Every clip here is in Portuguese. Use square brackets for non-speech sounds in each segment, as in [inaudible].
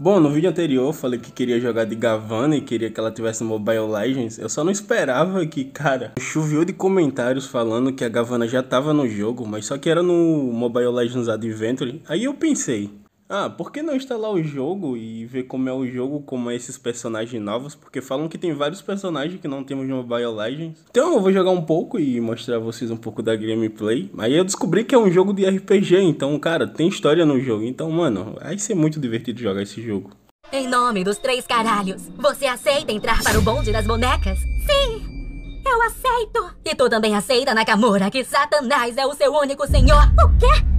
Bom, no vídeo anterior eu falei que queria jogar de Gavana e queria que ela tivesse Mobile Legends. Eu só não esperava que, cara, choveu de comentários falando que a Gavana já tava no jogo, mas só que era no Mobile Legends Adventure. Aí eu pensei, ah, por que não instalar o jogo e ver como é o jogo, como é esses personagens novos? Porque falam que tem vários personagens que não temos no Mobile Legends. Então eu vou jogar um pouco e mostrar a vocês um pouco da gameplay. Aí eu descobri que é um jogo de RPG, então, cara, tem história no jogo. Então, mano, vai ser muito divertido jogar esse jogo. Em nome dos três caralhos, você aceita entrar para o bonde das bonecas? Sim! Eu aceito! E tu também aceita, Nakamura, que Satanás é o seu único senhor? O quê?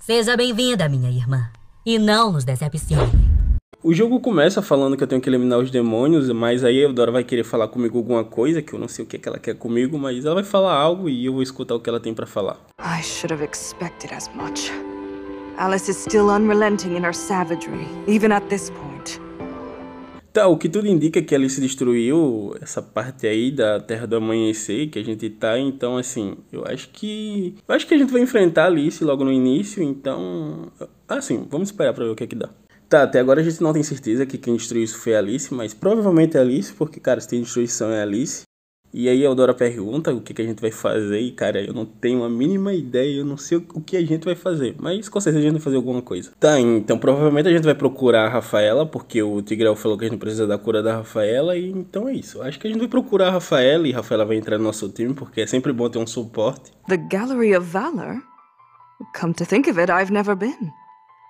Seja bem-vinda, minha irmã. E não nos decepcione. O jogo começa falando que eu tenho que eliminar os demônios, mas aí a Eudora vai querer falar comigo alguma coisa, que eu não sei o que, é que ela quer comigo, mas ela vai falar algo e eu vou escutar o que ela tem para falar. I should have expected as much. Alice is still unrelenting in her savagery, even at this point. Tá, o que tudo indica é que ali se destruiu essa parte aí da Terra do Amanhecer que a gente tá, então assim, eu acho que. Eu acho que a gente vai enfrentar Alice logo no início, então. Assim, vamos esperar pra ver o que é que dá. Tá, até agora a gente não tem certeza que quem destruiu isso foi Alice, mas provavelmente é Alice, porque, cara, se tem destruição é Alice. E aí Eldora pergunta o que, que a gente vai fazer, e cara, eu não tenho a mínima ideia, eu não sei o que a gente vai fazer, mas com certeza a gente vai fazer alguma coisa. Tá, então provavelmente a gente vai procurar a Rafaela, porque o Tigrel falou que a gente precisa da cura da Rafaela, e então é isso. Acho que a gente vai procurar a Rafaela, e a Rafaela vai entrar no nosso time, porque é sempre bom ter um suporte. The Gallery of Valor? Come to think of it, I've never been.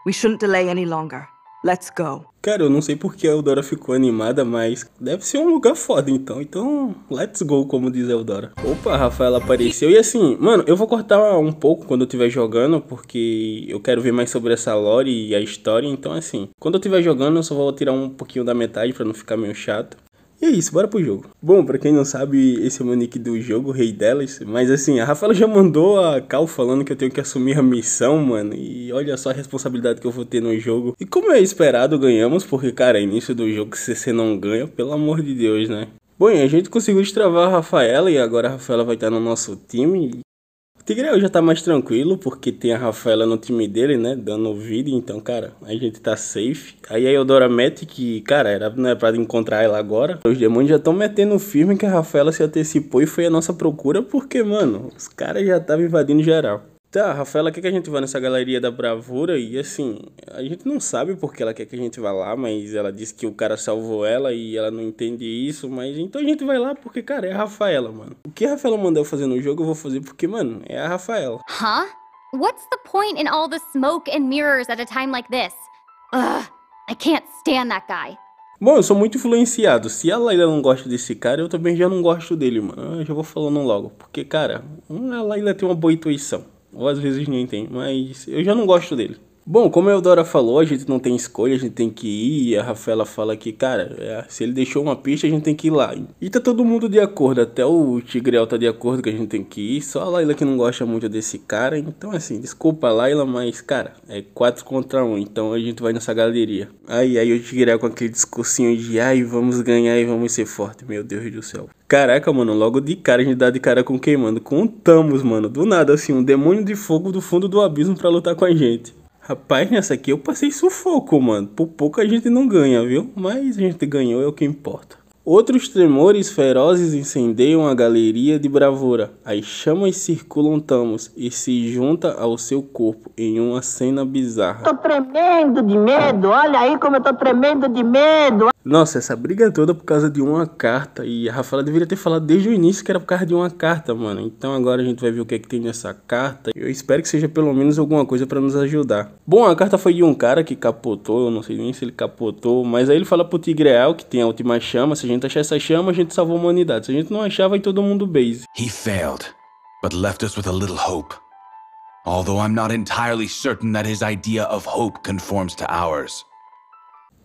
We shouldn't delay any longer. Let's go. Cara, eu não sei porque a Eldora ficou animada, mas deve ser um lugar foda então. Então, let's go, como diz a Eldora. Opa, a Rafaela apareceu. E assim, mano, eu vou cortar um pouco quando eu estiver jogando, porque eu quero ver mais sobre essa lore e a história. Então, assim, quando eu estiver jogando, eu só vou tirar um pouquinho da metade para não ficar meio chato. E é isso, bora pro jogo. Bom, para quem não sabe, esse é o meu nick do jogo, Rei Delas. Mas assim, a Rafaela já mandou a Cal falando que eu tenho que assumir a missão, mano. E olha só a responsabilidade que eu vou ter no jogo. E como é esperado, ganhamos, porque, cara, é início do jogo, se você não ganha, pelo amor de Deus, né? Bom, a gente conseguiu destravar a Rafaela e agora a Rafaela vai estar no nosso time. O Tigre já tá mais tranquilo, porque tem a Rafaela no time dele, né? Dando o vídeo, então, cara, a gente tá safe. Aí a Eudora mete que, cara, era, não é pra encontrar ela agora. Os demônios já estão metendo firme que a Rafaela se antecipou e foi a nossa procura, porque, mano, os caras já estavam invadindo geral. Tá, Rafaela quer que a gente vá nessa galeria da bravura e assim, a gente não sabe porque ela quer que a gente vá lá, mas ela disse que o cara salvou ela e ela não entende isso, mas então a gente vai lá porque, cara, é a Rafaela, mano. O que a Rafaela mandar eu fazer no jogo, eu vou fazer porque, mano, é a Rafaela. Huh? What's the point in all the smoke and mirrors at a time like this? Ugh, I can't stand that guy. Bom, eu sou muito influenciado. Se a Laila não gosta desse cara, eu também já não gosto dele, mano. Eu já vou falando logo. Porque, cara, a hum, Laila tem uma boa intuição. Ou às vezes nem tem, mas eu já não gosto dele. Bom, como a Eudora falou, a gente não tem escolha, a gente tem que ir. E a Rafaela fala que, cara, é, se ele deixou uma pista, a gente tem que ir lá. E tá todo mundo de acordo, até o Tigreal tá de acordo que a gente tem que ir. Só a Laila que não gosta muito desse cara. Então, assim, desculpa a Laila, mas, cara, é 4 contra 1. Um, então a gente vai nessa galeria. Aí, aí o Tigreal com aquele discursinho de, ai, vamos ganhar e vamos ser forte. Meu Deus do céu. Caraca, mano, logo de cara a gente dá de cara com quem, mano? Com o tamos, mano. Do nada, assim, um demônio de fogo do fundo do abismo para lutar com a gente. Rapaz, nessa aqui eu passei sufoco, mano. Por pouco a gente não ganha, viu? Mas a gente ganhou, é o que importa. Outros tremores ferozes incendeiam a galeria de bravura. As chamas circulam Tamos e se junta ao seu corpo em uma cena bizarra. Tô tremendo de medo, olha aí como eu tô tremendo de medo. Nossa, essa briga toda por causa de uma carta. E a Rafaela deveria ter falado desde o início que era por causa de uma carta, mano. Então agora a gente vai ver o que é que tem nessa carta. Eu espero que seja pelo menos alguma coisa para nos ajudar. Bom, a carta foi de um cara que capotou. Eu não sei nem se ele capotou. Mas aí ele fala pro Tigreal que tem a última chama. Se a gente achar essa chama, a gente salvou a humanidade. Se a gente não achar, vai todo mundo base. He failed, but left us with a little hope. Although I'm not entirely certain that his idea of hope conforms to ours.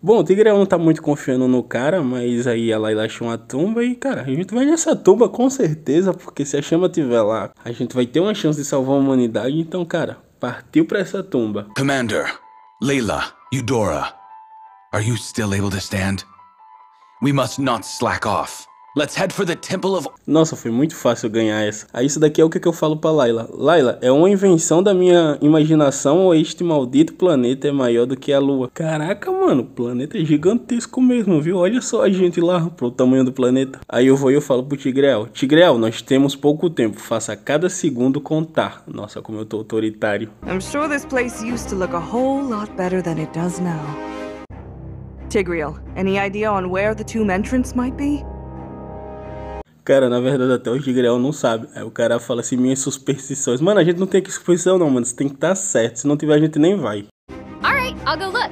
Bom, o Tigre não tá muito confiando no cara, mas aí ela achou uma tumba e, cara, a gente vai nessa tumba com certeza, porque se a chama tiver lá, a gente vai ter uma chance de salvar a humanidade, então, cara, partiu para essa tumba. Commander, Leila, Eudora, are you still able to stand? We must not slack off. Let's head for the Temple of... Nossa, foi muito fácil ganhar essa. Aí isso daqui é o que eu falo pra Laila. Laila, é uma invenção da minha imaginação ou este maldito planeta é maior do que a Lua? Caraca, mano, o planeta é gigantesco mesmo, viu? Olha só a gente lá pro tamanho do planeta. Aí eu vou e eu falo pro Tigreal. Tigreal, nós temos pouco tempo. Faça cada segundo contar. Nossa, como eu tô autoritário. I'm sure this place used to look a whole lot better than it does now. Tigreal, any idea on where the tomb entrance might be? Cara, na verdade até o Tigreal não sabe. Aí o cara fala assim, minhas superstições. Mano, a gente não tem que superstição não, mano. Você tem que estar tá certo. Se não tiver, a gente nem vai. Alright, I'll go look.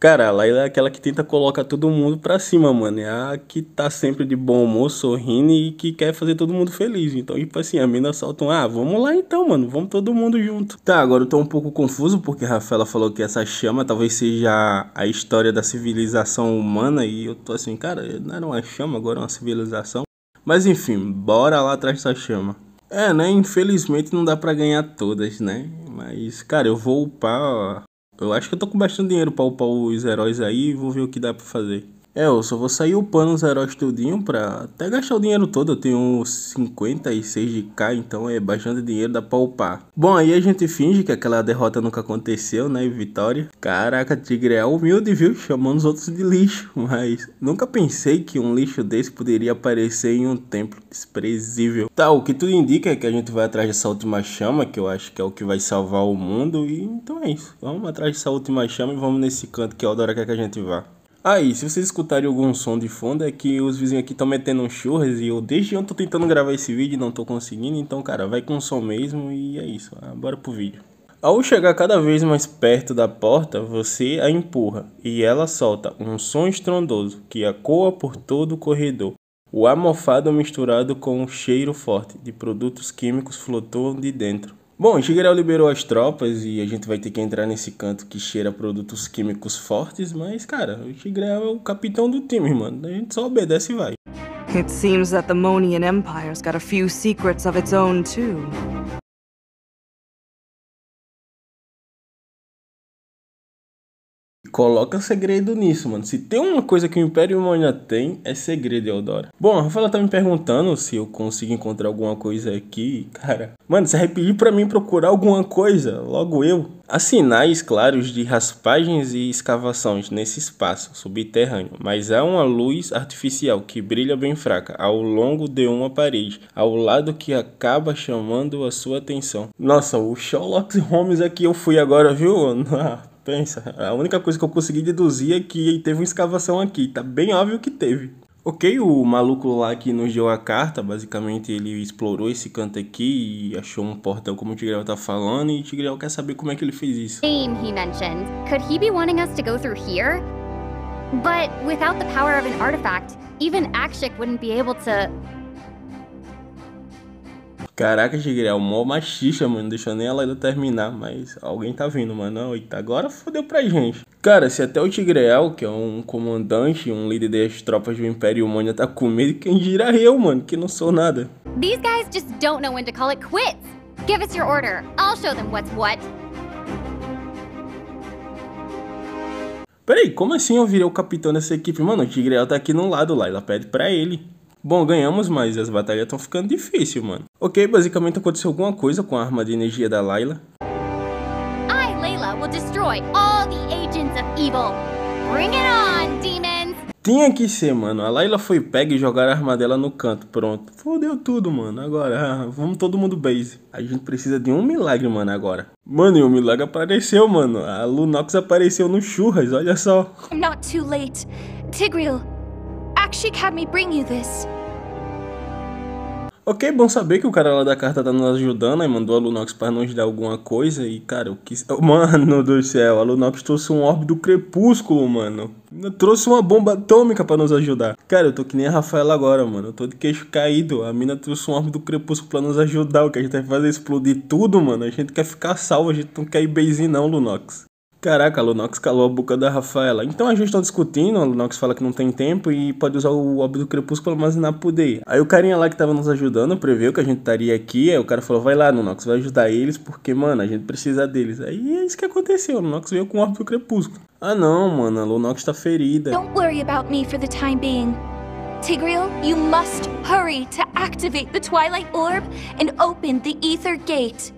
Cara, a Laila é aquela que tenta colocar todo mundo pra cima, mano. É a que tá sempre de bom humor, sorrindo e que quer fazer todo mundo feliz. Então, tipo assim, a mina solta um, ah, vamos lá então, mano, vamos todo mundo junto. Tá, agora eu tô um pouco confuso porque a Rafaela falou que essa chama talvez seja a história da civilização humana e eu tô assim, cara, não era uma chama, agora é uma civilização. Mas enfim, bora lá atrás dessa chama. É, né? Infelizmente não dá pra ganhar todas, né? Mas, cara, eu vou upar. Eu acho que eu tô com bastante dinheiro pra upar os heróis aí e vou ver o que dá pra fazer. É, eu só vou sair upando os heróis tudinho pra até gastar o dinheiro todo. Eu tenho 56 de K, então é bastante dinheiro, dá pra upar. Bom, aí a gente finge que aquela derrota nunca aconteceu, né? Vitória. Caraca, Tigre é humilde, viu? Chamando os outros de lixo. [laughs] Mas nunca pensei que um lixo desse poderia aparecer em um templo desprezível. Tá, o que tudo indica é que a gente vai atrás dessa última chama, que eu acho que é o que vai salvar o mundo. E então é isso. Vamos atrás dessa última chama e vamos nesse canto que a da quer que a gente vá. Aí, se vocês escutarem algum som de fundo, é que os vizinhos aqui estão metendo um churras e eu desde ontem tô tentando gravar esse vídeo e não tô conseguindo, então, cara, vai com o som mesmo e é isso. Ah, bora pro vídeo. Ao chegar cada vez mais perto da porta, você a empurra e ela solta um som estrondoso que ecoa por todo o corredor. O amofado misturado com um cheiro forte de produtos químicos flutuam de dentro. Bom, Shigeru liberou as tropas e a gente vai ter que entrar nesse canto que cheira produtos químicos fortes, mas cara, o Shigeru é o capitão do time, mano. A gente só obedece e vai. It seems that the Monian Empire's got a few secrets of its own too. Coloca segredo nisso, mano. Se tem uma coisa que o Império Mônia tem, é segredo, Eldora. Bom, a Rafaela tá me perguntando se eu consigo encontrar alguma coisa aqui, cara. Mano, se pedir para mim procurar alguma coisa, logo eu. Há sinais claros de raspagens e escavações nesse espaço subterrâneo, mas há uma luz artificial que brilha bem fraca ao longo de uma parede, ao lado que acaba chamando a sua atenção. Nossa, o Sherlock Holmes aqui eu fui agora, viu? [laughs] Ah, Pensa, a única coisa que eu consegui deduzir é que teve uma escavação aqui. Tá bem óbvio que teve. Ok, o maluco lá que nos deu a carta, basicamente ele explorou esse canto aqui e achou um portal como o Tigreal tá falando e o Tigreal quer saber como é que ele fez isso. Name he mentions. Could he be wanting us to go through here? But without the power of an artifact, even Akshik wouldn't be able to Caraca, Tigreal, é o mó machista, mano. Não deixou nem ela ainda terminar, mas alguém tá vindo, mano. Eita, agora fodeu pra gente. Cara, se até o Tigreal, é que é um comandante, um líder das tropas do Império Humano tá com medo, quem dirá eu, mano, que não sou nada. These guys just don't know when to call it quits. Give us your order. I'll show them what's what. Peraí, como assim eu virei o capitão dessa equipe? Mano, o Tigreal tá aqui no lado lá, ela pede pra ele. Bom, ganhamos, mas as batalhas estão ficando difíceis, mano. Ok, basicamente aconteceu alguma coisa com a arma de energia da Layla. I, Layla, will destroy all the agents of evil. Bring it on, demons! Tinha que ser, mano. A Layla foi pega e jogar a arma dela no canto. Pronto. Fodeu tudo, mano. Agora, ah, vamos todo mundo base. A gente precisa de um milagre, mano, agora. Mano, e o milagre apareceu, mano. A Lunox apareceu no churras, olha só. I'm not too late. Tigreal actually had me bring you this. Ok, bom saber que o cara lá da carta tá nos ajudando, aí mandou a Lunox pra nos dar alguma coisa e, cara, o que... [laughs] Mano do céu, a Lunox trouxe um orbe do crepúsculo, mano. Trouxe uma bomba atômica para nos ajudar. Cara, eu tô que nem a Rafaela agora, mano. Eu tô de queixo caído. A mina trouxe um orbe do crepúsculo pra nos ajudar. O que a gente vai fazer é explodir tudo, mano. A gente quer ficar salvo, a gente não quer ir beijinho, não, Lunox. Caraca, a Lunox calou a boca da Rafaela. Então a gente tá discutindo, a Lunox fala que não tem tempo e pode usar o óbito do crepúsculo pra armazenar poder. Aí o carinha lá que tava nos ajudando previu que a gente estaria aqui, aí o cara falou, vai lá, Lunox, vai ajudar eles, porque, mano, a gente precisa deles. Aí é isso que aconteceu, a Lunox veio com o óbito do crepúsculo. Ah não, mano, a Lunox tá ferida. Don't worry about me for the time being. Tigreal, you must hurry to activate the Twilight Orb and open the Ether Gate.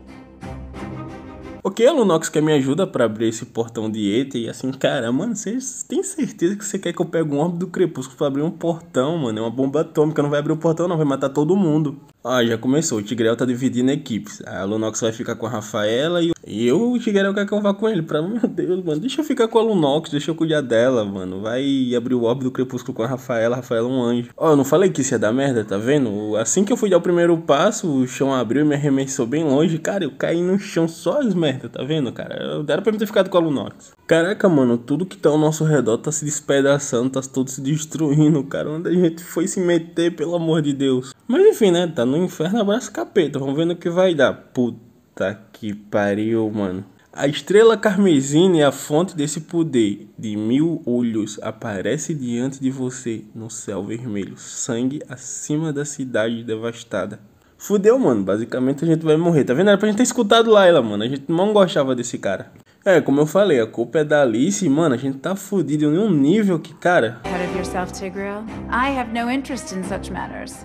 Ok, Lunox quer me ajuda para abrir esse portão de ETA e assim, cara, mano, você tem certeza que você quer que eu pegue um orbe do crepúsculo pra abrir um portão, mano? É uma bomba atômica, não vai abrir o um portão não, vai matar todo mundo. Ah, já começou, o Tigrel tá dividindo equipes. A Lunox vai ficar com a Rafaela e o e eu, o Shigeru quero que eu vá com ele. Pra, [laughs] meu Deus, mano, deixa eu ficar com a Lunox, deixa eu cuidar dela, mano. Vai abrir o orbe do Crepúsculo com a Rafaela, a Rafaela é um anjo. Ó, oh, eu não falei que isso ia dar merda, tá vendo? Assim que eu fui dar o primeiro passo, o chão abriu e me arremessou bem longe. Cara, eu caí no chão só as merdas, tá vendo, cara? Dera pra mim ter ficado com a Lunox. Caraca, mano, tudo que tá ao nosso redor tá se despedaçando, tá tudo se destruindo, cara. Onde a gente foi se meter, pelo amor de Deus. Mas enfim, né? Tá no inferno, abraço capeta. Vamos ver no que vai dar. Puta Puta que pariu, mano. A estrela carmesina é a fonte desse poder. De mil olhos aparece diante de você no céu vermelho. Sangue acima da cidade devastada. Fudeu, mano. Basicamente a gente vai morrer. Tá vendo? Era pra gente ter escutado Laila, mano. A gente não gostava desse cara. É, como eu falei, a culpa é da Alice. Mano, a gente tá fudido em um nível que, cara. Out of yourself, Tigreal. I have no interest in such matters.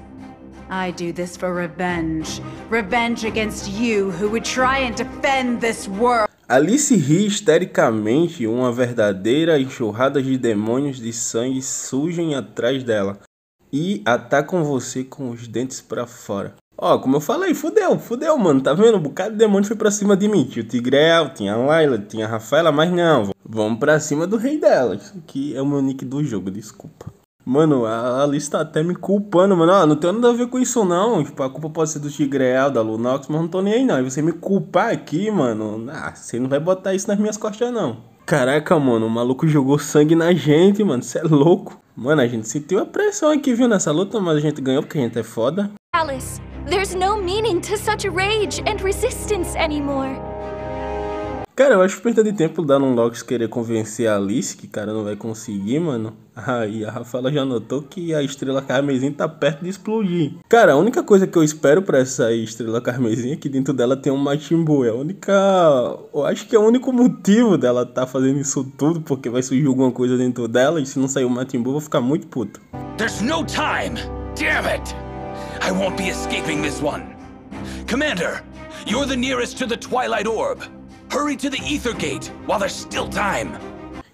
I do this for revenge. Revenge against you who would try and defend this world. Alice ri histericamente, uma verdadeira enxurrada de demônios de sangue surgem atrás dela e atacam você com os dentes para fora. Ó, como eu falei, fudeu, fudeu, mano, tá vendo? Um bocado de demônio foi pra cima de mim. Tinha o Tigrel, tinha a Laila, tinha a Rafaela, mas não, vamos pra cima do rei delas, que é o meu nick do jogo, desculpa. Mano, a Alice tá até me culpando, mano. Ah, não tem nada a ver com isso, não. Tipo, a culpa pode ser do Tigreal, da Lunox, mas não tô nem aí, não. E você me culpar aqui, mano. Ah, você não vai botar isso nas minhas costas, não. Caraca, mano, o maluco jogou sangue na gente, mano. Você é louco. Mano, a gente sentiu a pressão aqui, viu, nessa luta, mas a gente ganhou porque a gente é foda. Alice, there's no meaning to such rage and resistance anymore. Cara, eu acho perda de tempo o Dalon Locks querer convencer a Alice que, cara, não vai conseguir, mano. [laughs] Aí ah, a Rafaela já notou que a estrela carmesim tá perto de explodir. Cara, a única coisa que eu espero para essa estrela carmesim é que dentro dela tem um Majin É a única. Eu acho que é o único motivo dela tá fazendo isso tudo, porque vai surgir alguma coisa dentro dela e se não sair o Majin Buu, eu vou ficar muito puto. There's no time! Damn it! I won't be escaping this one. Commander, you're the nearest to the Twilight Orb. Hurry to the ether gate while there's still time.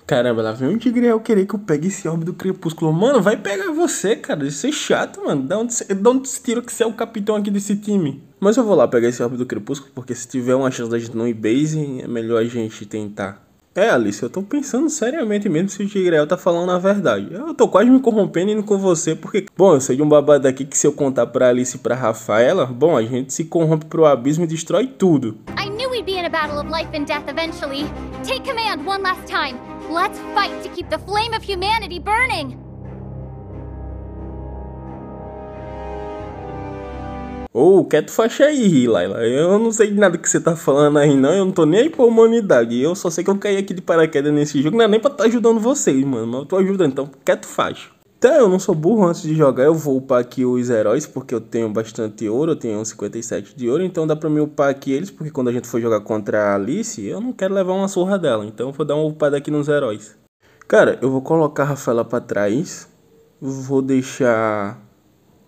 Caramba, lá vem um Tigreal querer que eu pegue esse orbe do crepúsculo. Mano, vai pegar você, cara. Isso é chato, mano. Dá um tiro que você é o capitão aqui desse time? Mas eu vou lá pegar esse orbe do crepúsculo, porque se tiver uma chance da gente não ir base, é melhor a gente tentar. É, Alice, eu tô pensando seriamente mesmo se o Tigreal tá falando a verdade. Eu tô quase me corrompendo indo com você, porque... Bom, eu sei de um babado aqui que se eu contar pra Alice e pra Rafaela, bom, a gente se corrompe pro abismo e destrói tudo surely be in a battle of life and death eventually. Take command one last time. Let's fight to keep the flame of humanity burning. Ô, oh, quieto faixa aí, Laila. Eu não sei de nada que você tá falando aí, não. Eu não tô nem aí pra humanidade. Eu só sei que eu caí aqui de paraquedas nesse jogo. Não é nem pra estar tá ajudando vocês, mano. Mas eu tô ajudando, então quieto faixa. Tá, eu não sou burro antes de jogar, eu vou upar aqui os heróis, porque eu tenho bastante ouro, eu tenho 57 de ouro, então dá pra me upar aqui eles, porque quando a gente for jogar contra a Alice, eu não quero levar uma surra dela, então eu vou dar uma upada aqui nos heróis. Cara, eu vou colocar a Rafaela pra trás, vou deixar,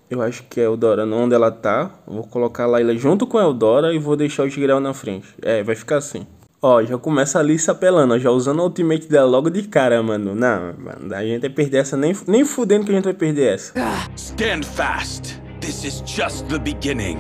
eu acho que é Eldora onde ela tá, vou colocar a Laila junto com a Eldora e vou deixar o Tigreal na frente. É, vai ficar assim. Ó, já começa ali se apelando, ó, já usando o ultimate dela logo de cara, mano. Não, mano, a gente vai perder essa, nem, nem fudendo que a gente vai perder essa. Stand fast. This is just the beginning.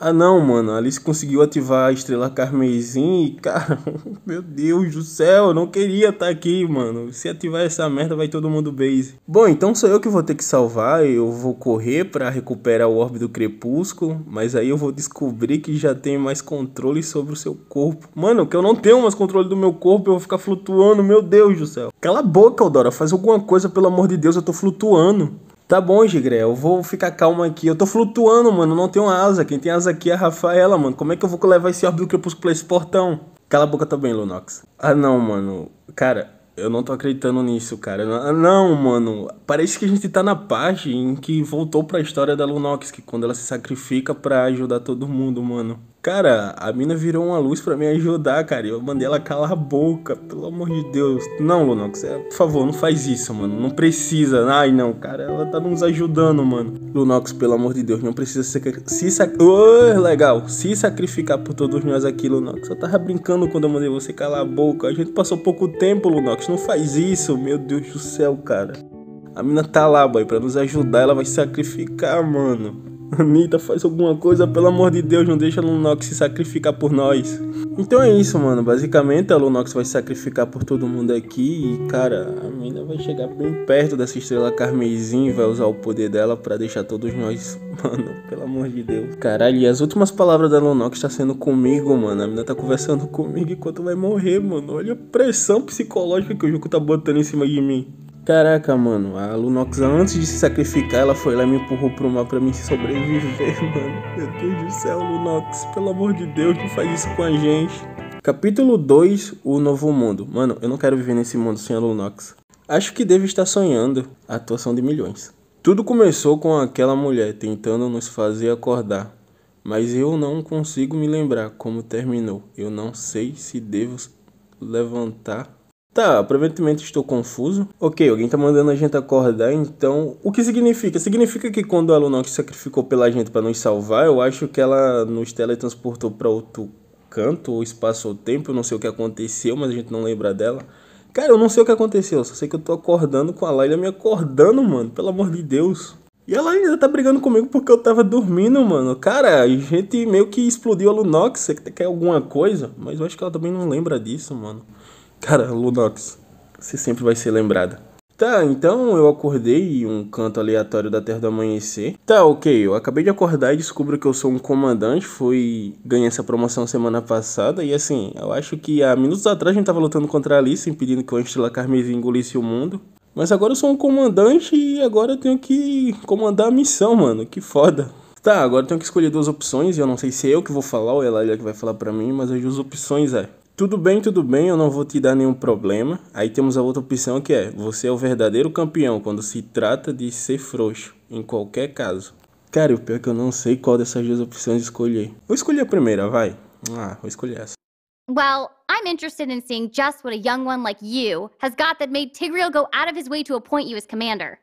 Ah não, mano, a Alice conseguiu ativar a estrela carmesim e, cara, [laughs] meu Deus do céu, eu não queria estar tá aqui, mano. Se ativar essa merda, vai todo mundo base. Bom, então sou eu que vou ter que salvar, eu vou correr para recuperar o orbe do crepúsculo, mas aí eu vou descobrir que já tem mais controle sobre o seu corpo. Mano, que eu não tenho mais controle do meu corpo, eu vou ficar flutuando, meu Deus do céu. Cala a boca, Odora, faz alguma coisa, pelo amor de Deus, eu tô flutuando. Tá bom, Gigré, eu vou ficar calmo aqui. Eu tô flutuando, mano, não tenho asa. Quem tem asa aqui é a Rafaela, mano. Como é que eu vou levar esse orbe do crepúsculo pra esse portão? Cala a boca também, Lunox. Ah, não, mano. Cara, eu não tô acreditando nisso, cara. Ah, não, mano. Parece que a gente tá na página em que voltou pra história da Lunox, que quando ela se sacrifica pra ajudar todo mundo, mano. Cara, a mina virou uma luz para me ajudar, cara. Eu mandei ela calar a boca, pelo amor de Deus. Não, Lunox, é, por favor, não faz isso, mano. Não precisa. Ai, não, cara, ela tá nos ajudando, mano. Lunox, pelo amor de Deus, não precisa se, se sac... oh, legal, se sacrificar por todos nós aqui, Lunox. Eu tava brincando quando eu mandei você calar a boca. A gente passou pouco tempo, Lunox. Não faz isso, meu Deus do céu, cara. A mina tá lá, boy, pra nos ajudar. Ela vai se sacrificar, mano. Anitta, faz alguma coisa, pelo amor de Deus, não deixa a Lunox se sacrificar por nós. Então é isso, mano. Basicamente, a Lunox vai se sacrificar por todo mundo aqui. E, cara, a mina vai chegar bem perto dessa estrela carmesim. Vai usar o poder dela para deixar todos nós. [laughs] Mano, pelo amor de Deus. Caralho, e as últimas palavras da Lunox tá sendo comigo, mano. A mina tá conversando comigo enquanto vai morrer, mano. Olha a pressão psicológica que o Juco tá botando em cima de mim. Caraca, mano, a Lunox antes de se sacrificar, ela foi lá e me empurrou pro mar pra mim sobreviver, [laughs] mano. Meu Deus do céu, Lunox, pelo amor de Deus, não faz isso com a gente. Capítulo 2: O Novo Mundo. Mano, eu não quero viver nesse mundo sem a Lunox. Acho que devo estar sonhando a atuação de milhões. Tudo começou com aquela mulher tentando nos fazer acordar, mas eu não consigo me lembrar como terminou. Eu não sei se devo levantar Tá, aparentemente estou confuso. Ok, alguém tá mandando a gente acordar, então. O que significa? Significa que quando a Lunox sacrificou pela gente para nos salvar, eu acho que ela nos teletransportou para outro canto, ou espaço ou tempo, eu não sei o que aconteceu, mas a gente não lembra dela. Cara, eu não sei o que aconteceu, só sei que eu tô acordando com a Laila me acordando, mano, pelo amor de Deus. E ela ainda tá brigando comigo porque eu tava dormindo, mano. Cara, a gente meio que explodiu a Lunox, que quer alguma coisa, mas eu acho que ela também não lembra disso, mano. Cara, Lunox, você sempre vai ser lembrada. Tá, então eu acordei em um canto aleatório da Terra do Amanhecer. Tá, ok, eu acabei de acordar e descubro que eu sou um comandante, fui ganhar essa promoção semana passada, e assim, eu acho que há minutos atrás a gente tava lutando contra a Alice, impedindo que o Estrela Carmesim engolisse o mundo. Mas agora eu sou um comandante e agora eu tenho que comandar a missão, mano, que foda. Tá, agora eu tenho que escolher duas opções, e eu não sei se é eu que vou falar ou ela é que vai falar pra mim, mas as duas opções é tudo bem, tudo bem, eu não vou te dar nenhum problema. Aí temos a outra opção que é: você é o verdadeiro campeão quando se trata de ser frouxo, em qualquer caso. Cara, o pior é que eu não sei qual dessas duas opções escolher. Vou escolher a primeira, vai. Ah, vou escolher essa. Well, I'm interested in seeing just what a young one like you has got that made Tigreal go out of his way to appoint you as commander.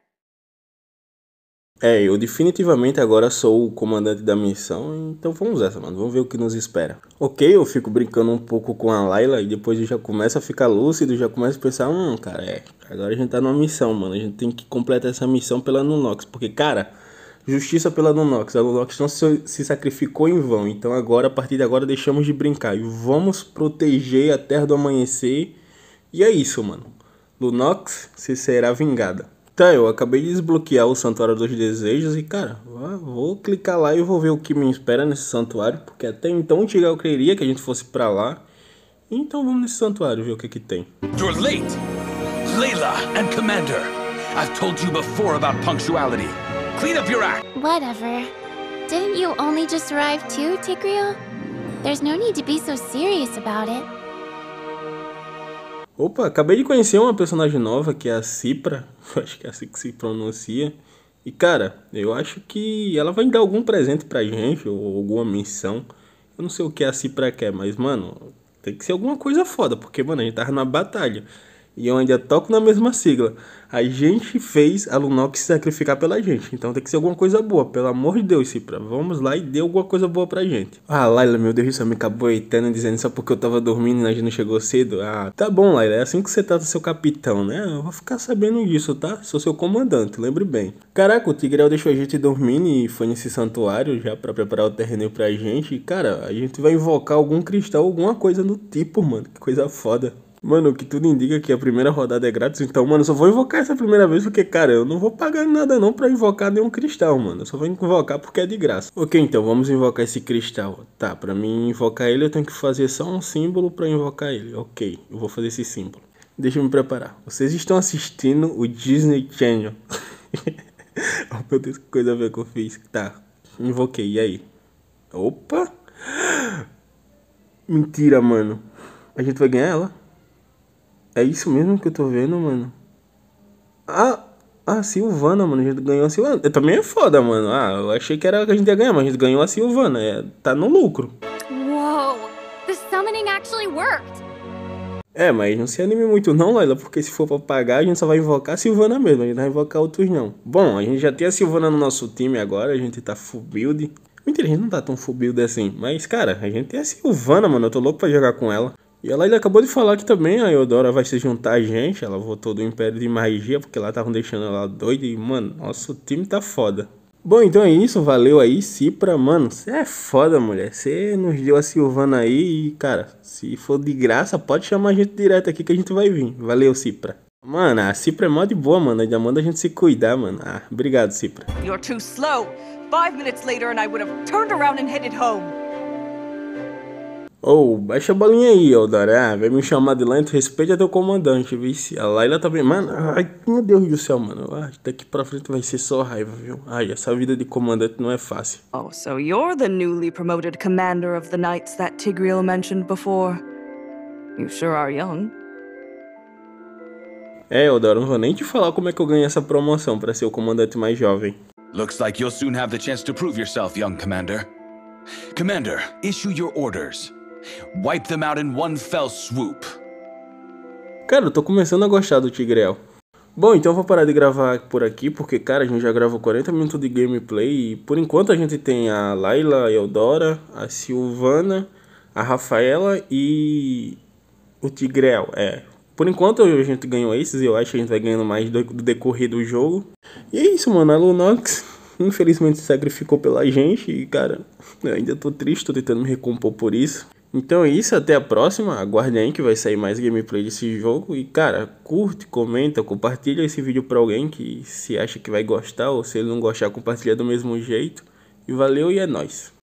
É, eu definitivamente agora sou o comandante da missão, então vamos essa, mano. Vamos ver o que nos espera. Ok, eu fico brincando um pouco com a Layla e depois eu já começo a ficar lúcido, já começo a pensar, hum, cara, é, agora a gente tá numa missão, mano. A gente tem que completar essa missão pela Nunox, porque, cara, justiça pela Nunox. A Nunox não se, se sacrificou em vão, então agora, a partir de agora, deixamos de brincar e vamos proteger a Terra do Amanhecer. E é isso, mano. Lunox, você será vingada. Tá, eu acabei de desbloquear o Santuário dos Desejos e, cara, vou clicar lá e vou ver o que me espera nesse santuário, porque até então o eu queria que a gente fosse pra lá. Então vamos nesse santuário ver o que que tem. You're late. Layla and Commander. I've told you before about punctuality. Clean up your act. Whatever. Didn't you only just arrive too, Tigreal? There's no need to be so serious about it. Opa, acabei de conhecer uma personagem nova que é a Cipra, [laughs] acho que é assim que se pronuncia. E cara, eu acho que ela vai dar algum presente pra gente, ou alguma missão. Eu não sei o que a Cipra quer, mas mano, tem que ser alguma coisa foda, porque mano, a gente tava na batalha. E eu ainda toco na mesma sigla. A gente fez a Lunox se sacrificar pela gente. Então tem que ser alguma coisa boa, pelo amor de Deus, Cipra. Vamos lá e dê alguma coisa boa pra gente. Ah, Laila, meu Deus, isso me acabou eitando dizendo só porque eu tava dormindo e a gente não chegou cedo. Ah, tá bom, Laila, é assim que você trata seu capitão, né? Eu vou ficar sabendo disso, tá? Sou seu comandante, lembre bem. Caraca, o Tigreal deixou a gente dormindo e foi nesse santuário já para preparar o terreno pra gente. E, cara, a gente vai invocar algum cristal, alguma coisa do tipo, mano. Que coisa foda. Mano, o que tudo indica que a primeira rodada é grátis, então, mano, eu só vou invocar essa primeira vez porque, cara, eu não vou pagar nada não pra invocar nenhum cristal, mano. Eu só vou invocar porque é de graça. Ok, então, vamos invocar esse cristal. Tá, pra mim invocar ele eu tenho que fazer só um símbolo pra invocar ele. Ok, eu vou fazer esse símbolo. Deixa eu me preparar. Vocês estão assistindo o Disney Channel. [laughs] oh, meu Deus, que coisa ver que eu fiz. Tá, invoquei, e aí? Opa! [gasps] Mentira, mano. A gente vai ganhar ela? É isso mesmo que eu tô vendo, mano? Ah, a ah, Silvana, mano, a gente ganhou a Silvana. Eu também é foda, mano. Ah, eu achei que era que a gente ia ganhar, mas a gente ganhou a Silvana. É, tá no lucro. Uou, the summoning actually worked. É, mas não se anime muito não, Laila, porque se for pra pagar, a gente só vai invocar a Silvana mesmo, a gente não vai invocar outros não. Bom, a gente já tem a Silvana no nosso time agora, a gente tá full build. Mentira, a gente não tá tão full build assim, mas cara, a gente tem a Silvana, mano, eu tô louco pra jogar com ela. E ela ainda acabou de falar que também a Eudora vai se juntar a gente. Ela votou do Império de Magia porque lá estavam deixando ela doida. E, mano, nosso time tá foda. Bom, então é isso. Valeu aí, Cipra. Mano, você é foda, mulher. Você nos deu a Silvana aí. E, cara, se for de graça, pode chamar a gente direto aqui que a gente vai vir. Valeu, Cipra. Mano, a Cipra é mó de boa, mano. Ainda manda a gente se cuidar, mano. Ah, obrigado, Cipra. You're too slow. Five minutes later and I would have turned around and headed home ou oh, baixa a bolinha aí, Ah, Vai me chamar de lento, respeita teu comandante, viu? A Laila tá bem Mano, ai, meu Deus do céu, mano. Ai, ah, daqui pra frente vai ser só raiva, viu? Ai, essa vida de comandante não é fácil. Oh, so you're the newly promoted commander of the knights that Tigreal mentioned before. You sure are young. É, Eldora, não vou nem te falar como é que eu ganhei essa promoção para ser o comandante mais jovem. Looks like you'll soon have the chance to prove yourself, young commander. Commander, issue your orders. Wipe them out in one fell swoop. Cara, eu tô começando a gostar do Tigreal. Bom, então eu vou parar de gravar por aqui, porque, cara, a gente já gravou 40 minutos de gameplay e por enquanto a gente tem a Laila, a Eldora, a Silvana, a Rafaela e o Tigreal, é. Por enquanto a gente ganhou esses e eu acho que a gente vai ganhando mais do, do decorrer do jogo. E é isso, mano, a Lunox infelizmente se sacrificou pela gente e, cara, eu ainda tô triste, tô tentando me recompor por isso. Então é isso, até a próxima. Aguardem aí que vai sair mais gameplay desse jogo. E cara, curte, comenta, compartilha esse vídeo para alguém que se acha que vai gostar ou se ele não gostar, compartilha do mesmo jeito. E valeu e é nóis.